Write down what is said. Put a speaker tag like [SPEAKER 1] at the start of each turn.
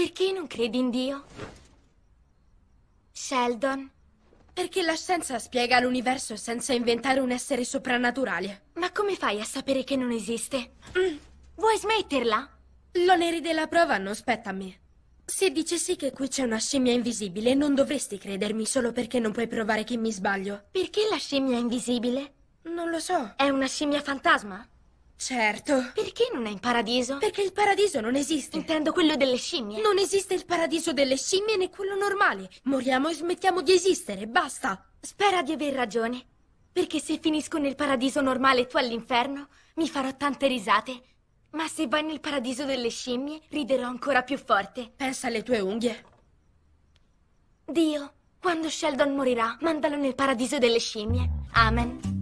[SPEAKER 1] Perché non credi in Dio? Sheldon? Perché la scienza spiega l'universo senza inventare un essere soprannaturale. Ma come fai a sapere che non esiste? Mm. Vuoi smetterla? L'onere della prova non spetta a me. Se dicessi che qui c'è una scimmia invisibile, non dovresti credermi solo perché non puoi provare che mi sbaglio. Perché la scimmia invisibile? Non lo so. È una scimmia fantasma? Certo. Perché non è in paradiso? Perché il paradiso non esiste. Intendo quello delle scimmie. Non esiste il paradiso delle scimmie né quello normale. Moriamo e smettiamo di esistere, basta. Spera di aver ragione. Perché se finisco nel paradiso normale e tu all'inferno, mi farò tante risate. Ma se vai nel paradiso delle scimmie, riderò ancora più forte. Pensa alle tue unghie. Dio, quando Sheldon morirà, mandalo nel paradiso delle scimmie. Amen.